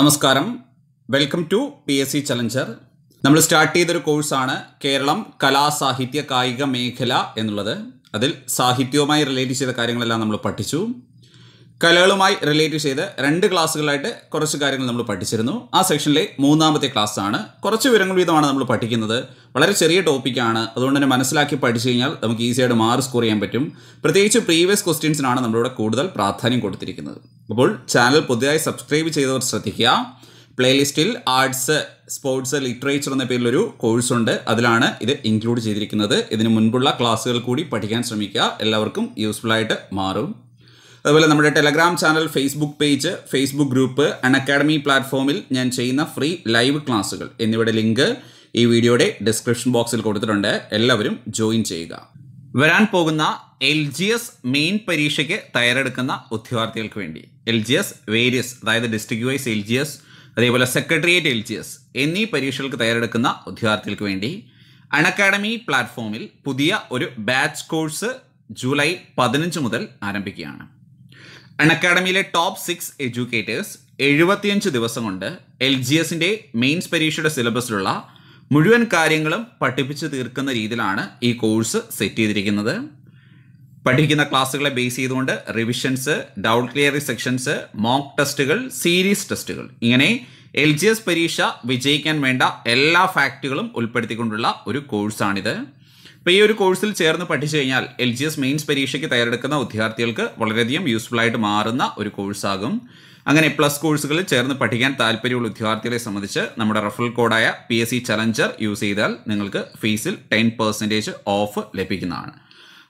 നമസ്കാരം welcome to P S C challenger നമ്മൾ start ചെയ്തൊരു കോഴ്സാണ് കേരളം കലാ സാഹിത്യ കായിക മേഖല എന്നുള്ളത് അതിൽ സാഹിത്യവുമായി റിലേറ്റ് ചെയ്ത കാര്യങ്ങളെല്ലാം നമ്മൾ പഠിച്ചു കലകളുമായി റിലേറ്റ് ചെയ്ത് രണ്ട് ക്ലാസ്സുകളായിട്ട് കുറച്ച് കാര്യങ്ങൾ നമ്മൾ പഠിച്ചിരുന്നു ആ സെക്ഷനിലെ മൂന്നാമത്തെ ക്ലാസ് ആണ് കുറച്ച് വിവരങ്ങൾ വീതമാണ് നമ്മൾ പഠിക്കുന്നത് വളരെ ചെറിയ ടോപ്പിക്കാണ് അതുകൊണ്ട് തന്നെ മനസ്സിലാക്കി പഠിച്ചു കഴിഞ്ഞാൽ നമുക്ക് ഈസിയായിട്ട് മാർക്ക് സ്കോർ ചെയ്യാൻ പറ്റും പ്രത്യേകിച്ച് പ്രീവിയസ് ക്വസ്റ്റ്യൻസിനാണ് നമ്മളിവിടെ കൂടുതൽ പ്രാധാന്യം കൊടുത്തിരിക്കുന്നത് അപ്പോൾ ചാനൽ പുതിയതായി സബ്സ്ക്രൈബ് ചെയ്തവർ ശ്രദ്ധിക്കുക പ്ലേലിസ്റ്റിൽ ആർട്സ് സ്പോർട്സ് ലിറ്ററേച്ചർ എന്ന പേരിലൊരു കോഴ്സുണ്ട് അതിലാണ് ഇത് ഇൻക്ലൂഡ് ചെയ്തിരിക്കുന്നത് ഇതിന് മുൻപുള്ള ക്ലാസ്സുകൾ കൂടി പഠിക്കാൻ ശ്രമിക്കുക എല്ലാവർക്കും യൂസ്ഫുൾ ആയിട്ട് മാറും അതുപോലെ നമ്മുടെ Telegram channel Facebook page Facebook group Unacademy പ്ലാറ്റ്ഫോമിൽ ഞാൻ ചെയ്യുന്ന ഫ്രീ ലൈവ് ക്ലാസ്സുകൾ എന്നിവയുടെ ലിങ്ക് ഈ വീഡിയോയുടെ ഡിസ്ക്രിപ്ഷൻ ബോക്സിൽ കൊടുത്തിട്ടുണ്ട് എല്ലാവരും ജോയിൻ ചെയ്യുക വരാൻ പോകുന്ന എൽ ജി എസ് മെയിൻ പരീക്ഷയ്ക്ക് തയ്യാറെടുക്കുന്ന ഉദ്യോഗാർത്ഥികൾക്ക് വേണ്ടി എൽ ജി എസ് വേരിയസ് അതായത് district wise L G S അതേപോലെ സെക്രട്ടേറിയറ്റ് എൽ ജി എസ് എന്നീ പരീക്ഷകൾക്ക് തയ്യാറെടുക്കുന്ന ഉദ്യോഗാർത്ഥികൾക്ക് വേണ്ടി അക്കാഡമി പ്ലാറ്റ്ഫോമിൽ പുതിയ ഒരു ബാച്ച് കോഴ്സ് ജൂലൈ പതിനഞ്ച് മുതൽ ആരംഭിക്കുകയാണ് അൺ അക്കാഡമിയിലെ ടോപ്പ് സിക്സ് എഡ്യൂക്കേറ്റേഴ്സ് എഴുപത്തിയഞ്ച് ദിവസം കൊണ്ട് എൽ ജി എസിൻ്റെ മെയിൻസ് പരീക്ഷയുടെ സിലബസിലുള്ള മുഴുവൻ കാര്യങ്ങളും പഠിപ്പിച്ച് തീർക്കുന്ന രീതിയിലാണ് ഈ കോഴ്സ് സെറ്റ് ചെയ്തിരിക്കുന്നത് പഠിക്കുന്ന ക്ലാസ്സുകളെ ബേസ് ചെയ്തുകൊണ്ട് റിവിഷൻസ് ഡൗട്ട് ക്ലിയറി സെക്ഷൻസ് മോക്ക് ടെസ്റ്റുകൾ സീരീസ് ടെസ്റ്റുകൾ ഇങ്ങനെ എൽ ജി എസ് പരീക്ഷ വിജയിക്കാൻ വേണ്ട എല്ലാ ഫാക്റ്റുകളും ഉൾപ്പെടുത്തിക്കൊണ്ടുള്ള ഒരു കോഴ്സാണിത് അപ്പോൾ ഈ ഒരു കോഴ്സിൽ ചേർന്ന് പഠിച്ചു കഴിഞ്ഞാൽ എൽ ജി എസ് മെയിൻസ് പരീക്ഷയ്ക്ക് തയ്യാറെടുക്കുന്ന വിദ്യാർത്ഥികൾക്ക് വളരെയധികം യൂസ്ഫുൾ ആയിട്ട് മാറുന്ന ഒരു കോഴ്സാകും അങ്ങനെ പ്ലസ് കോഴ്സുകളിൽ ചേർന്ന് പഠിക്കാൻ താല്പര്യമുള്ള വിദ്യാർത്ഥികളെ സംബന്ധിച്ച് നമ്മുടെ റഫറൽ കോഡായ P S C challenger use ചെയ്താൽ നിങ്ങൾക്ക് ഫീസിൽ ടെൻ പെർസെൻറ്റേജ് ഓഫ് ലഭിക്കുന്നതാണ്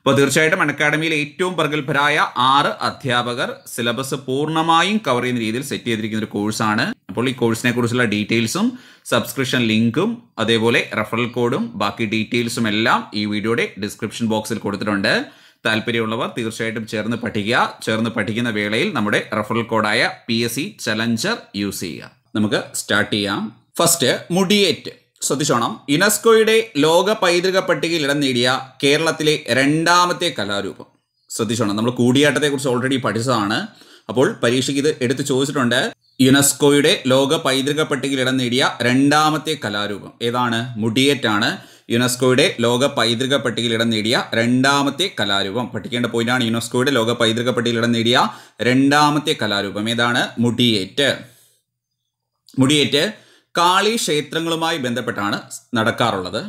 അപ്പോൾ തീർച്ചയായിട്ടും അക്കാഡമിയിലെ ഏറ്റവും പ്രഗത്ഭരായ ആറ് അധ്യാപകർ സിലബസ് പൂർണ്ണമായും കവർ ചെയ്യുന്ന രീതിയിൽ സെറ്റ് ചെയ്തിരിക്കുന്ന ഒരു കോഴ്സാണ് അപ്പോൾ ഈ കോഴ്സിനെ കുറിച്ചുള്ള ഡീറ്റെയിൽസും സബ്സ്ക്രിപ്ഷൻ ലിങ്കും അതേപോലെ റെഫറൽ കോഡും ബാക്കി ഡീറ്റെയിൽസും എല്ലാം ഈ വീഡിയോയുടെ ഡിസ്ക്രിപ്ഷൻ ബോക്സിൽ കൊടുത്തിട്ടുണ്ട് താല്പര്യമുള്ളവർ തീർച്ചയായിട്ടും ചേർന്ന് പഠിക്കുക ചേർന്ന് പഠിക്കുന്ന വേളയിൽ നമ്മുടെ റെഫറൽ കോഡായ P S C challenger use ചെയ്യുക നമുക്ക് സ്റ്റാർട്ട് ചെയ്യാം ഫസ്റ്റ് മുടിയേറ്റ് ശ്രദ്ധിച്ചോണം യുനെസ്കോയുടെ ലോക പൈതൃക പട്ടികയിൽ ഇടം നേടിയ കേരളത്തിലെ രണ്ടാമത്തെ കലാരൂപം ശ്രദ്ധിച്ചോണം നമ്മൾ കൂടിയാട്ടത്തെക്കുറിച്ച് ഓൾറെഡി പഠിച്ചതാണ് അപ്പോൾ പരീക്ഷയ്ക്ക് ഇത് എടുത്ത് ചോദിച്ചിട്ടുണ്ട് യുനെസ്കോയുടെ ലോക പൈതൃക പട്ടികയിൽ ഇടം നേടിയ രണ്ടാമത്തെ കലാരൂപം ഏതാണ് മുടിയേറ്റാണ് യുനെസ്കോയുടെ ലോക പൈതൃക പട്ടികയിൽ ഇടം നേടിയ രണ്ടാമത്തെ കലാരൂപം പഠിക്കേണ്ട പോയിന്റാണ് യുനെസ്കോയുടെ ലോക പൈതൃക പട്ടികയിൽ ഇടം നേടിയ രണ്ടാമത്തെ കലാരൂപം ഏതാണ് മുടിയേറ്റ് മുടിയേറ്റ് കാളി ക്ഷേത്രങ്ങളുമായി ബന്ധപ്പെട്ടാണ് നടക്കാറുള്ളത്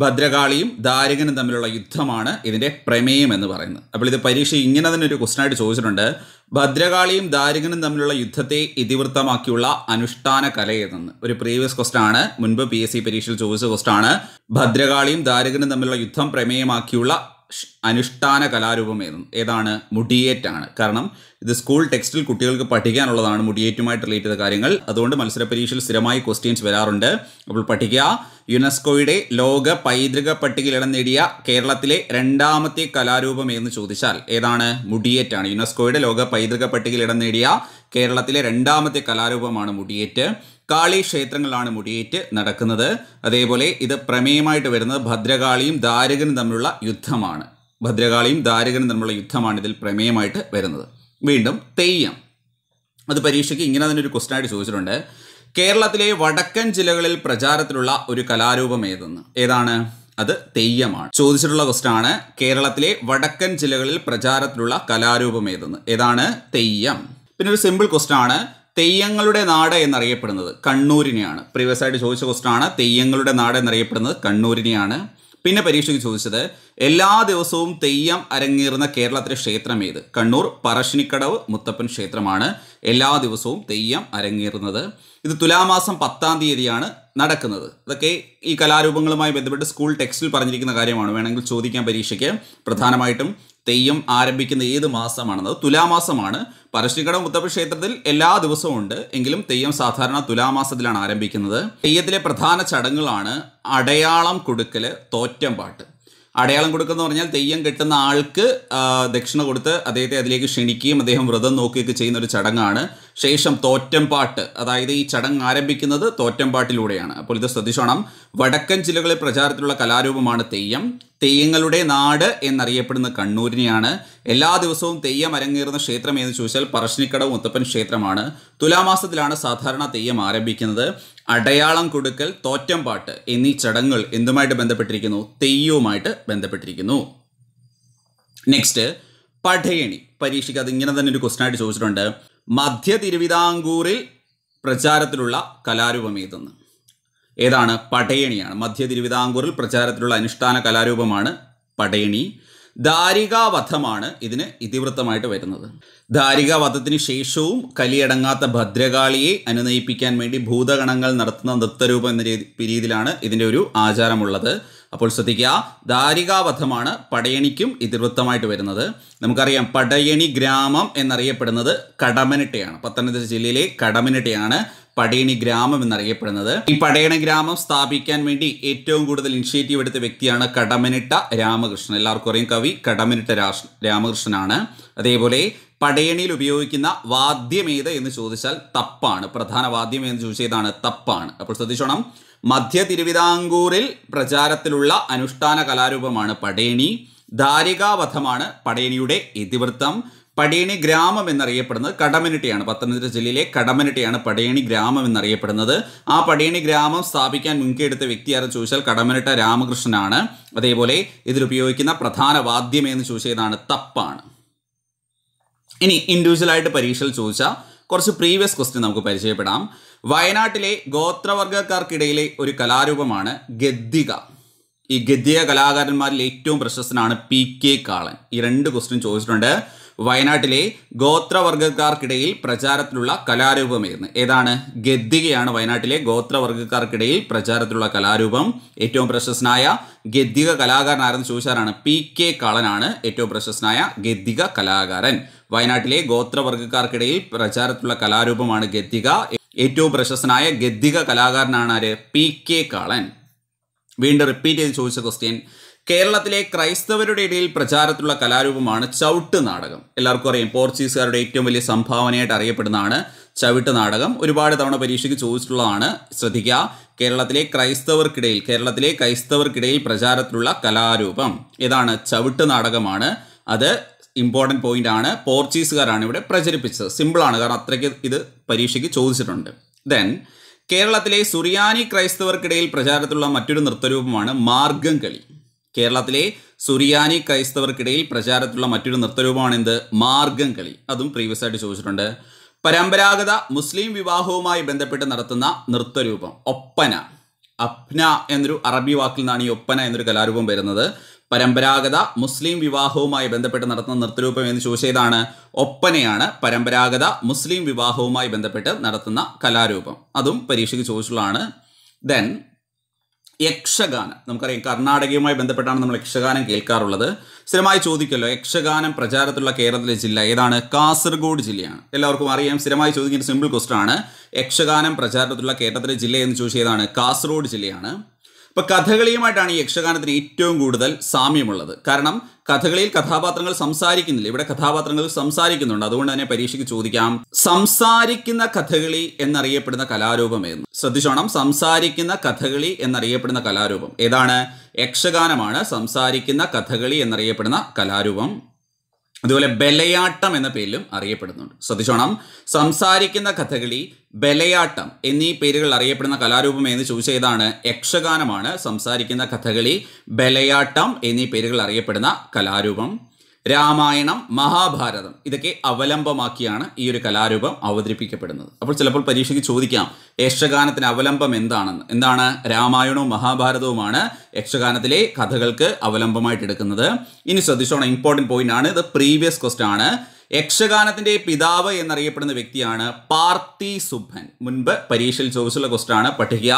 ഭദ്രകാളിയും ദാരികനും തമ്മിലുള്ള യുദ്ധമാണ് ഇതിൻ്റെ പ്രമേയം എന്ന് പറയുന്നത് അപ്പോൾ ഇത് പരീക്ഷ ഇങ്ങനെ തന്നെ ഒരു ക്വസ്റ്റനായിട്ട് ചോദിച്ചിട്ടുണ്ട് ഭദ്രകാളിയും ദാരികനും തമ്മിലുള്ള യുദ്ധത്തെ ഇതിവൃത്തമാക്കിയുള്ള അനുഷ്ഠാന കലയെന്ന് ഒരു പ്രീവിയസ് ക്വസ്റ്റൻ ആണ് മുൻപ് പി എസ് സി പരീക്ഷയിൽ ചോദിച്ച ക്വസ്റ്റൻ ആണ് ഭദ്രകാളിയും ദാരികനും തമ്മിലുള്ള യുദ്ധം പ്രമേയമാക്കിയുള്ള അനുഷ്ഠാന കലാരൂപം ഏതാണ് മുടിയേറ്റാണ് കാരണം ഇത് സ്കൂൾ ടെക്സ്റ്റിൽ കുട്ടികൾക്ക് പഠിക്കാനുള്ളതാണ് മുടിയേറ്റുമായിട്ട് റിലേറ്റ് ചെയ്ത കാര്യങ്ങൾ അതുകൊണ്ട് മത്സര പരീക്ഷയിൽ സ്ഥിരമായി ക്വസ്റ്റ്യൻസ് വരാറുണ്ട് അപ്പോൾ പഠിക്കുക യുനെസ്കോയുടെ ലോക പൈതൃക പട്ടികയിൽ ഇടം നേടിയ കേരളത്തിലെ രണ്ടാമത്തെ കലാരൂപം ഏതെന്ന് ചോദിച്ചാൽ ഏതാണ് മുടിയേറ്റാണ് യുനെസ്കോയുടെ ലോക പൈതൃക പട്ടികയിൽ ഇടം നേടിയ കേരളത്തിലെ രണ്ടാമത്തെ കലാരൂപമാണ് മുടിയേറ്റ് കാളി ക്ഷേത്രങ്ങളാണ് മുടിയേറ്റ് നടക്കുന്നത് അതേപോലെ ഇത് പ്രമേയമായിട്ട് വരുന്നത് ഭദ്രകാളിയും ദാരകനും തമ്മിലുള്ള യുദ്ധമാണ് ഭദ്രകാളിയും ദാരകനും തമ്മിലുള്ള യുദ്ധമാണ് ഇതിൽ പ്രമേയമായിട്ട് വരുന്നത് വീണ്ടും തെയ്യം അത് പരീക്ഷയ്ക്ക് ഇങ്ങനെ തന്നെ ഒരു ക്വസ്റ്റനായിട്ട് ചോദിച്ചിട്ടുണ്ട് കേരളത്തിലെ വടക്കൻ ജില്ലകളിൽ പ്രചാരത്തിലുള്ള ഒരു കലാരൂപം ഏതെന്ന് ഏതാണ് അത് തെയ്യമാണ് ചോദിച്ചിട്ടുള്ള ക്വസ്റ്റൻ ആണ് കേരളത്തിലെ വടക്കൻ ജില്ലകളിൽ പ്രചാരത്തിലുള്ള കലാരൂപം ഏതെന്ന് ഏതാണ് തെയ്യം പിന്നെ ഒരു സിമ്പിൾ ക്വസ്റ്റൻ ആണ് തെയ്യങ്ങളുടെ നാട് എന്നറിയപ്പെടുന്നത് കണ്ണൂരിനെയാണ് പ്രീവിയസ് ആയിട്ട് ചോദിച്ച ആണ് തെയ്യങ്ങളുടെ നാട് എന്നറിയപ്പെടുന്നത് കണ്ണൂരിനെയാണ് പിന്നെ പരീക്ഷയ്ക്ക് ചോദിച്ചത് എല്ലാ ദിവസവും തെയ്യം അരങ്ങേറുന്ന കേരളത്തിലെ ക്ഷേത്രം ഏത് കണ്ണൂർ പറശ്ശിനിക്കടവ് മുത്തപ്പൻ ക്ഷേത്രമാണ് എല്ലാ ദിവസവും തെയ്യം അരങ്ങേറുന്നത് ഇത് തുലാമാസം പത്താം തീയതിയാണ് നടക്കുന്നത് ഇതൊക്കെ ഈ കലാരൂപങ്ങളുമായി ബന്ധപ്പെട്ട് സ്കൂൾ ടെക്സ്റ്റിൽ പറഞ്ഞിരിക്കുന്ന കാര്യമാണ് വേണമെങ്കിൽ ചോദിക്കാൻ പരീക്ഷയ്ക്ക് പ്രധാനമായിട്ടും തെയ്യം ആരംഭിക്കുന്ന ഏത് മാസമാണെന്നത് തുലാമാസമാണ് പരശ്ശികട മുത്തപ്പ ക്ഷേത്രത്തിൽ എല്ലാ ദിവസവും ഉണ്ട് എങ്കിലും തെയ്യം സാധാരണ തുലാമാസത്തിലാണ് ആരംഭിക്കുന്നത് തെയ്യത്തിലെ പ്രധാന ചടങ്ങുകളാണ് അടയാളം കൊടുക്കൽ തോറ്റം പാട്ട് അടയാളം കൊടുക്കുന്ന പറഞ്ഞാൽ തെയ്യം കിട്ടുന്ന ആൾക്ക് ദക്ഷിണ കൊടുത്ത് അദ്ദേഹത്തെ അതിലേക്ക് ക്ഷണിക്കുകയും അദ്ദേഹം വ്രതം നോക്കുകയൊക്കെ ചെയ്യുന്ന ഒരു ചടങ്ങാണ് ശേഷം തോറ്റംപാട്ട് അതായത് ഈ ചടങ്ങ് ആരംഭിക്കുന്നത് തോറ്റംപാട്ടിലൂടെയാണ് അപ്പോൾ ഇത് ശ്രദ്ധിച്ചോണം വടക്കൻ ജില്ലകളിൽ പ്രചാരത്തിലുള്ള കലാരൂപമാണ് തെയ്യം തെയ്യങ്ങളുടെ നാട് എന്നറിയപ്പെടുന്ന കണ്ണൂരിനെയാണ് എല്ലാ ദിവസവും തെയ്യം അരങ്ങേറുന്ന ക്ഷേത്രം എന്ന് ചോദിച്ചാൽ പറശ്ശിനിക്കട മുത്തപ്പൻ ക്ഷേത്രമാണ് തുലാമാസത്തിലാണ് സാധാരണ തെയ്യം ആരംഭിക്കുന്നത് അടയാളം കൊടുക്കൽ തോറ്റംപാട്ട് എന്നീ ചടങ്ങുകൾ എന്തുമായിട്ട് ബന്ധപ്പെട്ടിരിക്കുന്നു തെയ്യവുമായിട്ട് ബന്ധപ്പെട്ടിരിക്കുന്നു നെക്സ്റ്റ് പഠയണി പരീക്ഷയ്ക്ക് അത് ഇങ്ങനെ തന്നെ ഒരു ക്വസ്റ്റൻ ആയിട്ട് ചോദിച്ചിട്ടുണ്ട് മധ്യ തിരുവിതാംകൂറിൽ പ്രചാരത്തിലുള്ള കലാരൂപം ഏതെന്ന് ഏതാണ് പടയണിയാണ് മധ്യ തിരുവിതാംകൂറിൽ പ്രചാരത്തിലുള്ള അനുഷ്ഠാന കലാരൂപമാണ് പടയണി ധാരികാവധമാണ് ഇതിന് ഇതിവൃത്തമായിട്ട് വരുന്നത് ധാരികാവധത്തിന് ശേഷവും കലിയടങ്ങാത്ത ഭദ്രകാളിയെ അനുനയിപ്പിക്കാൻ വേണ്ടി ഭൂതഗണങ്ങൾ നടത്തുന്ന നൃത്തരൂപം എന്ന രീതി രീതിയിലാണ് ഇതിൻ്റെ ഒരു ആചാരമുള്ളത് അപ്പോൾ ശ്രദ്ധിക്കുക ധാരികാവധമാണ് പടയണിക്കും ഇതിവൃത്തമായിട്ട് വരുന്നത് നമുക്കറിയാം പടയണി ഗ്രാമം എന്നറിയപ്പെടുന്നത് കടമനിട്ടയാണ് പത്തനംതിട്ട ജില്ലയിലെ കടമനിട്ടയാണ് പടയണി ഗ്രാമം എന്നറിയപ്പെടുന്നത് ഈ പടയണി ഗ്രാമം സ്ഥാപിക്കാൻ വേണ്ടി ഏറ്റവും കൂടുതൽ ഇനിഷ്യേറ്റീവ് എടുത്ത വ്യക്തിയാണ് കടമനിട്ട രാമകൃഷ്ണൻ എല്ലാവർക്കും അറിയും കവി കടമനിട്ട രാമകൃഷ്ണനാണ് അതേപോലെ പടയണിയിൽ ഉപയോഗിക്കുന്ന വാദ്യം എന്ന് ചോദിച്ചാൽ തപ്പാണ് പ്രധാന വാദ്യം എന്ന് ചോദിച്ചതാണ് തപ്പാണ് അപ്പോൾ ശ്രദ്ധിച്ചോണം മധ്യ തിരുവിതാംകൂറിൽ പ്രചാരത്തിലുള്ള അനുഷ്ഠാന കലാരൂപമാണ് പടേണി ധാരികാവധമാണ് പടേണിയുടെ ഇതിവൃത്തം പടേണി ഗ്രാമം എന്നറിയപ്പെടുന്നത് കടമനിട്ടിയാണ് പത്തനംതിട്ട ജില്ലയിലെ കടമനിട്ടിയാണ് പടേണി ഗ്രാമം എന്നറിയപ്പെടുന്നത് ആ പടേണി ഗ്രാമം സ്ഥാപിക്കാൻ മുൻകൈയെടുത്ത വ്യക്തി ആരെന്ന് ചോദിച്ചാൽ കടമനിട്ട രാമകൃഷ്ണനാണ് അതേപോലെ ഇതിലുപയോഗിക്കുന്ന പ്രധാന വാദ്യം എന്ന് ചോദിച്ചതാണ് തപ്പാണ് ഇനി ഇൻഡിവിജ്വലായിട്ട് പരീക്ഷയിൽ ചോദിച്ച കുറച്ച് പ്രീവിയസ് ക്വസ്റ്റ്യൻ നമുക്ക് പരിചയപ്പെടാം വയനാട്ടിലെ ഗോത്രവർഗക്കാർക്കിടയിലെ ഒരു കലാരൂപമാണ് ഗദ്ദിക ഈ ഗദ്ദിക കലാകാരന്മാരിൽ ഏറ്റവും പ്രശസ്തനാണ് പി കെ കാളൻ ഈ രണ്ട് ക്വസ്റ്റ്യൻ ചോദിച്ചിട്ടുണ്ട് വയനാട്ടിലെ ഗോത്രവർഗക്കാർക്കിടയിൽ പ്രചാരത്തിലുള്ള കലാരൂപമായിരുന്നു ഏതാണ് ഗദ്ദികയാണ് വയനാട്ടിലെ ഗോത്രവർഗക്കാർക്കിടയിൽ പ്രചാരത്തിലുള്ള കലാരൂപം ഏറ്റവും പ്രശസ്തനായ ഗദ്ദിക കലാകാരനായിരുന്നു ചോദിച്ചാലാണ് പി കെ കാളനാണ് ഏറ്റവും പ്രശസ്തനായ ഗദ്ദിക കലാകാരൻ വയനാട്ടിലെ ഗോത്രവർഗക്കാർക്കിടയിൽ പ്രചാരത്തിലുള്ള കലാരൂപമാണ് ഗദ്ദിക ഏറ്റവും പ്രശസ്തനായ ഗദ്ദിക കലാകാരനാണ് ആര് പി കെ കാളൻ വീണ്ടും റിപ്പീറ്റ് ചെയ്ത് ചോദിച്ച ക്വസ്റ്റ്യൻ കേരളത്തിലെ ക്രൈസ്തവരുടെ ഇടയിൽ പ്രചാരത്തിലുള്ള കലാരൂപമാണ് ചവിട്ട് നാടകം എല്ലാവർക്കും അറിയാം പോർച്ചുഗീസുകാരുടെ ഏറ്റവും വലിയ സംഭാവനയായിട്ട് അറിയപ്പെടുന്നതാണ് ചവിട്ട് നാടകം ഒരുപാട് തവണ പരീക്ഷയ്ക്ക് ചോദിച്ചിട്ടുള്ളതാണ് ശ്രദ്ധിക്കുക കേരളത്തിലെ ക്രൈസ്തവർക്കിടയിൽ കേരളത്തിലെ ക്രൈസ്തവർക്കിടയിൽ പ്രചാരത്തിലുള്ള കലാരൂപം ഏതാണ് ചവിട്ട് നാടകമാണ് അത് ഇമ്പോർട്ടൻറ്റ് പോയിന്റ് ആണ് പോർച്ചുഗീസുകാരാണ് ഇവിടെ പ്രചരിപ്പിച്ചത് സിമ്പിളാണ് കാരണം അത്രയ്ക്ക് ഇത് പരീക്ഷയ്ക്ക് ചോദിച്ചിട്ടുണ്ട് ദെൻ കേരളത്തിലെ സുറിയാനി ക്രൈസ്തവർക്കിടയിൽ പ്രചാരത്തിലുള്ള മറ്റൊരു നൃത്തരൂപമാണ് മാർഗം കളി കേരളത്തിലെ സുറിയാനി ക്രൈസ്തവർക്കിടയിൽ പ്രചാരത്തിലുള്ള മറ്റൊരു നൃത്തരൂപമാണ് എന്ത് മാർഗം കളി അതും പ്രീവിയസ് ആയിട്ട് ചോദിച്ചിട്ടുണ്ട് പരമ്പരാഗത മുസ്ലിം വിവാഹവുമായി ബന്ധപ്പെട്ട് നടത്തുന്ന നൃത്തരൂപം ഒപ്പന അപ്ന എന്നൊരു അറബി വാക്കിൽ നിന്നാണ് ഈ ഒപ്പന എന്നൊരു കലാരൂപം വരുന്നത് പരമ്പരാഗത മുസ്ലിം വിവാഹവുമായി ബന്ധപ്പെട്ട് നടത്തുന്ന നൃത്തരൂപം എന്ന് ചോദിച്ചതാണ് ഒപ്പനയാണ് പരമ്പരാഗത മുസ്ലിം വിവാഹവുമായി ബന്ധപ്പെട്ട് നടത്തുന്ന കലാരൂപം അതും പരീക്ഷയ്ക്ക് ചോദിച്ചുള്ളതാണ് ദെൻ യക്ഷഗാനം നമുക്കറിയാം കർണാടകയുമായി ബന്ധപ്പെട്ടാണ് നമ്മൾ യക്ഷഗാനം കേൾക്കാറുള്ളത് സ്ഥിരമായി ചോദിക്കല്ലോ യക്ഷഗാനം പ്രചാരത്തിലുള്ള കേരളത്തിലെ ജില്ല ഏതാണ് കാസർഗോഡ് ജില്ലയാണ് എല്ലാവർക്കും അറിയാം സ്ഥിരമായി ചോദിക്കുന്ന സിമ്പിൾ ക്വസ്റ്റൻ ആണ് യക്ഷഗാനം പ്രചാരത്തിലുള്ള കേരളത്തിലെ ജില്ല എന്ന് ചോദിച്ചതാണ് കാസർഗോഡ് ജില്ലയാണ് ഇപ്പോൾ കഥകളിയുമായിട്ടാണ് ഈ യക്ഷഗാനത്തിന് ഏറ്റവും കൂടുതൽ സാമ്യമുള്ളത് കാരണം കഥകളിയിൽ കഥാപാത്രങ്ങൾ സംസാരിക്കുന്നില്ല ഇവിടെ കഥാപാത്രങ്ങൾ സംസാരിക്കുന്നുണ്ട് അതുകൊണ്ട് തന്നെ പരീക്ഷയ്ക്ക് ചോദിക്കാം സംസാരിക്കുന്ന കഥകളി എന്നറിയപ്പെടുന്ന കലാരൂപം എന്ന് ശ്രദ്ധിച്ചോണം സംസാരിക്കുന്ന കഥകളി എന്നറിയപ്പെടുന്ന കലാരൂപം ഏതാണ് യക്ഷഗാനമാണ് സംസാരിക്കുന്ന കഥകളി എന്നറിയപ്പെടുന്ന കലാരൂപം അതുപോലെ ബലയാട്ടം എന്ന പേരിലും അറിയപ്പെടുന്നുണ്ട് ശ്രദ്ധിച്ചോണം സംസാരിക്കുന്ന കഥകളി ബലയാട്ടം എന്നീ പേരുകൾ അറിയപ്പെടുന്ന കലാരൂപം എന്ന് ചൂസ് ചെയ്താണ് യക്ഷഗാനമാണ് സംസാരിക്കുന്ന കഥകളി ബലയാട്ടം എന്നീ പേരുകൾ അറിയപ്പെടുന്ന കലാരൂപം രാമായണം മഹാഭാരതം ഇതൊക്കെ അവലംബമാക്കിയാണ് ഈ ഒരു കലാരൂപം അവതരിപ്പിക്കപ്പെടുന്നത് അപ്പോൾ ചിലപ്പോൾ പരീക്ഷയ്ക്ക് ചോദിക്കാം യക്ഷഗാനത്തിന് അവലംബം എന്താണെന്ന് എന്താണ് രാമായണവും മഹാഭാരതവുമാണ് യക്ഷഗാനത്തിലെ കഥകൾക്ക് അവലംബമായിട്ട് എടുക്കുന്നത് ഇനി ശ്രദ്ധിച്ചോണം ഇമ്പോർട്ടൻറ്റ് പോയിന്റ് ആണ് ഇത് പ്രീവിയസ് ക്വസ്റ്റ് ആണ് യക്ഷഗാനത്തിൻ്റെ പിതാവ് എന്നറിയപ്പെടുന്ന വ്യക്തിയാണ് പാർത്തി സുബ്ബൻ മുൻപ് പരീക്ഷയിൽ ചോദിച്ചുള്ള ക്വസ്റ്റൻ ആണ് പഠിക്കുക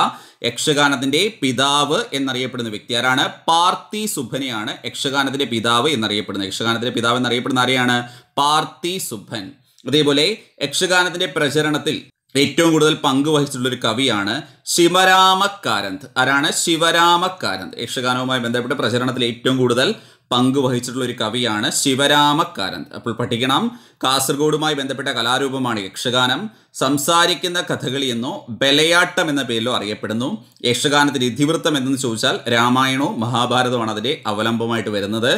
യക്ഷഗാനത്തിൻ്റെ പിതാവ് എന്നറിയപ്പെടുന്ന വ്യക്തി ആരാണ് പാർത്തി സുബ്ബനെയാണ് യക്ഷഗാനത്തിൻ്റെ പിതാവ് എന്നറിയപ്പെടുന്നത് യക്ഷഗാനത്തിൻ്റെ പിതാവ് എന്നറിയപ്പെടുന്ന ആരെയാണ് പാർത്തി സുബ്ബൻ അതേപോലെ യക്ഷഗാനത്തിൻ്റെ പ്രചരണത്തിൽ ഏറ്റവും കൂടുതൽ പങ്കുവഹിച്ചിട്ടുള്ളൊരു ഒരു കവിയാണ് ശിവരാമ ആരാണ് ശിവരാമ യക്ഷഗാനവുമായി ബന്ധപ്പെട്ട് പ്രചരണത്തിൽ ഏറ്റവും കൂടുതൽ പങ്ക് വഹിച്ചിട്ടുള്ള ഒരു കവിയാണ് ശിവരാമക്കാരൻ അപ്പോൾ പഠിക്കണം കാസർഗോഡുമായി ബന്ധപ്പെട്ട കലാരൂപമാണ് യക്ഷഗാനം സംസാരിക്കുന്ന കഥകളി എന്നോ ബലയാട്ടം എന്ന പേരിലോ അറിയപ്പെടുന്നു യക്ഷഗാനത്തിൻ്റെ ഇതിവൃത്തം എന്തെന്ന് ചോദിച്ചാൽ രാമായണവും മഹാഭാരതവുമാണ് അതിൻ്റെ അവലംബമായിട്ട് വരുന്നത്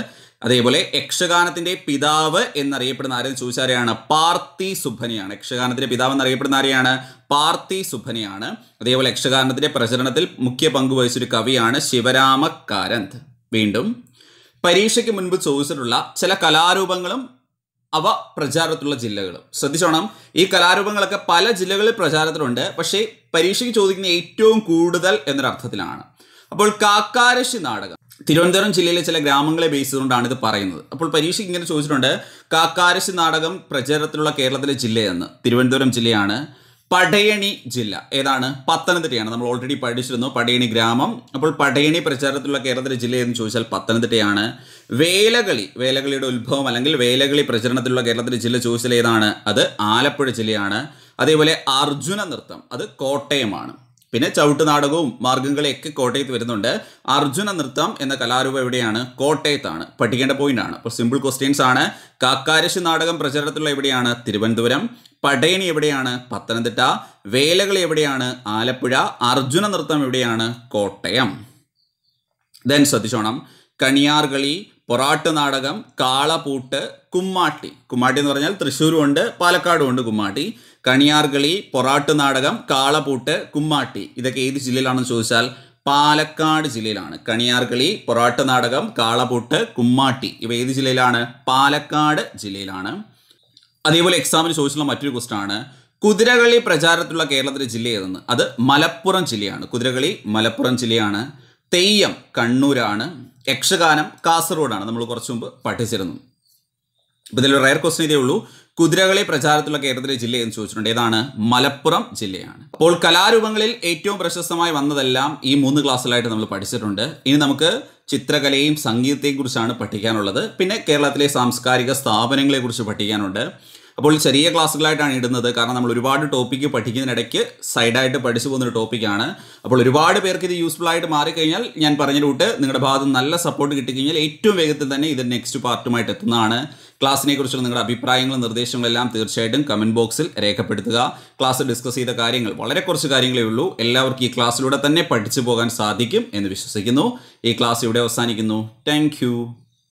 അതേപോലെ യക്ഷഗാനത്തിന്റെ പിതാവ് എന്നറിയപ്പെടുന്ന ആരെന്ന് ചോദിച്ചാരെയാണ് പാർത്തി സുഭനയാണ് യക്ഷഗാനത്തിന്റെ പിതാവ് എന്നറിയപ്പെടുന്ന ആരെയാണ് പാർത്തി സുഭനയാണ് അതേപോലെ യക്ഷഗാനത്തിന്റെ പ്രചരണത്തിൽ മുഖ്യ പങ്കുവഹിച്ചൊരു കവിയാണ് ശിവരാമ കാരന്ത് വീണ്ടും പരീക്ഷയ്ക്ക് മുൻപ് ചോദിച്ചിട്ടുള്ള ചില കലാരൂപങ്ങളും അവ പ്രചാരത്തിലുള്ള ജില്ലകളും ശ്രദ്ധിച്ചോണം ഈ കലാരൂപങ്ങളൊക്കെ പല ജില്ലകളിൽ പ്രചാരത്തിലുണ്ട് പക്ഷേ പരീക്ഷയ്ക്ക് ചോദിക്കുന്ന ഏറ്റവും കൂടുതൽ എന്നൊരർത്ഥത്തിലാണ് അപ്പോൾ കാക്കാരശി നാടകം തിരുവനന്തപുരം ജില്ലയിലെ ചില ഗ്രാമങ്ങളെ ബേസ് ചെയ്തുകൊണ്ടാണ് ഇത് പറയുന്നത് അപ്പോൾ പരീക്ഷ ഇങ്ങനെ ചോദിച്ചിട്ടുണ്ട് കാക്കാരശി നാടകം പ്രചാരത്തിലുള്ള കേരളത്തിലെ ജില്ലയെന്ന് തിരുവനന്തപുരം ജില്ലയാണ് പടയണി ജില്ല ഏതാണ് പത്തനംതിട്ടയാണ് നമ്മൾ ഓൾറെഡി പഠിച്ചിരുന്നു പടയണി ഗ്രാമം അപ്പോൾ പടയണി പ്രചാരത്തിലുള്ള കേരളത്തിലെ ജില്ല എന്ന് ചോദിച്ചാൽ പത്തനംതിട്ടയാണ് വേലകളി വേലകളിയുടെ ഉത്ഭവം അല്ലെങ്കിൽ വേലകളി പ്രചരണത്തിലുള്ള കേരളത്തിലെ ജില്ല ചോദിച്ചാൽ ഏതാണ് അത് ആലപ്പുഴ ജില്ലയാണ് അതേപോലെ അർജുന നൃത്തം അത് കോട്ടയമാണ് പിന്നെ നാടകവും മാർഗംകളിയൊക്കെ കോട്ടയത്ത് വരുന്നുണ്ട് അർജുന നൃത്തം എന്ന കലാരൂപം എവിടെയാണ് കോട്ടയത്താണ് പഠിക്കേണ്ട പോയിന്റ് ആണ് അപ്പോൾ സിമ്പിൾ ക്വസ്റ്റ്യൻസ് ആണ് കാക്കാരശി നാടകം പ്രചരണത്തിലുള്ള എവിടെയാണ് തിരുവനന്തപുരം പടയണി എവിടെയാണ് പത്തനംതിട്ട വേലകൾ എവിടെയാണ് ആലപ്പുഴ അർജുന നൃത്തം എവിടെയാണ് കോട്ടയം ദെൻ ശ്രദ്ധിച്ചോണം കണിയാർകളി പൊറാട്ട് നാടകം കാളപൂട്ട് കുമ്മാട്ടി കുമ്മാട്ടി എന്ന് പറഞ്ഞാൽ തൃശ്ശൂരും ഉണ്ട് പാലക്കാടും ഉണ്ട് കുമ്മാട്ടി കണിയാർകളി പൊറാട്ട് നാടകം കാളപൂട്ട് കുമ്മാട്ടി ഇതൊക്കെ ഏത് ജില്ലയിലാണെന്ന് ചോദിച്ചാൽ പാലക്കാട് ജില്ലയിലാണ് കണിയാർകളി പൊറാട്ട് നാടകം കാളപൂട്ട് കുമ്മാട്ടി ഇവ ഏത് ജില്ലയിലാണ് പാലക്കാട് ജില്ലയിലാണ് അതേപോലെ എക്സാമിന് ചോദിച്ചുള്ള മറ്റൊരു ക്വസ്റ്റൻ ആണ് കുതിരകളി പ്രചാരത്തിലുള്ള കേരളത്തിലെ ജില്ല ഏതെന്ന് അത് മലപ്പുറം ജില്ലയാണ് കുതിരകളി മലപ്പുറം ജില്ലയാണ് തെയ്യം കണ്ണൂരാണ് യക്ഷഗാനം കാസർഗോഡാണ് നമ്മൾ കുറച്ച് മുമ്പ് പഠിച്ചിരുന്നു അപ്പോൾ ഇതിൽ റയർ ക്വസ്റ്റൻ ഇതേ ഉള്ളൂ കുതിരകളെ പ്രചാരത്തിലുള്ള കേരളത്തിലെ ജില്ല എന്ന് ചോദിച്ചിട്ടുണ്ട് ഏതാണ് മലപ്പുറം ജില്ലയാണ് അപ്പോൾ കലാരൂപങ്ങളിൽ ഏറ്റവും പ്രശസ്തമായി വന്നതെല്ലാം ഈ മൂന്ന് ക്ലാസ്സിലായിട്ട് നമ്മൾ പഠിച്ചിട്ടുണ്ട് ഇനി നമുക്ക് ചിത്രകലയും സംഗീതത്തെയും കുറിച്ചാണ് പഠിക്കാനുള്ളത് പിന്നെ കേരളത്തിലെ സാംസ്കാരിക സ്ഥാപനങ്ങളെക്കുറിച്ച് പഠിക്കാനുണ്ട് അപ്പോൾ ചെറിയ ക്ലാസ്സുകളായിട്ടാണ് ഇടുന്നത് കാരണം നമ്മൾ ഒരുപാട് ടോപ്പിക്ക് പഠിക്കുന്നതിനിടയ്ക്ക് സൈഡായിട്ട് പഠിച്ചു ഒരു ടോപ്പിക്കാണ് അപ്പോൾ ഒരുപാട് പേർക്ക് ഇത് യൂസ്ഫുൾ ആയിട്ട് മാറിക്കഴിഞ്ഞാൽ ഞാൻ പറഞ്ഞ റൂട്ട് നിങ്ങളുടെ ഭാഗത്ത് നല്ല സപ്പോർട്ട് കിട്ടിക്കഴിഞ്ഞാൽ ഏറ്റവും വേഗത്തിൽ തന്നെ ഇത് നെക്സ്റ്റ് പാർട്ടുമായിട്ട് എത്തുന്നതാണ് ക്ലാസ്സിനെ കുറിച്ചുള്ള നിങ്ങളുടെ അഭിപ്രായങ്ങളും നിർദ്ദേശങ്ങളെല്ലാം തീർച്ചയായിട്ടും കമൻറ്റ് ബോക്സിൽ രേഖപ്പെടുത്തുക ക്ലാസ് ഡിസ്കസ് ചെയ്ത കാര്യങ്ങൾ വളരെ കുറച്ച് കാര്യങ്ങളേ ഉള്ളൂ എല്ലാവർക്കും ഈ ക്ലാസ്സിലൂടെ തന്നെ പഠിച്ചു പോകാൻ സാധിക്കും എന്ന് വിശ്വസിക്കുന്നു ഈ ക്ലാസ് ഇവിടെ അവസാനിക്കുന്നു താങ്ക്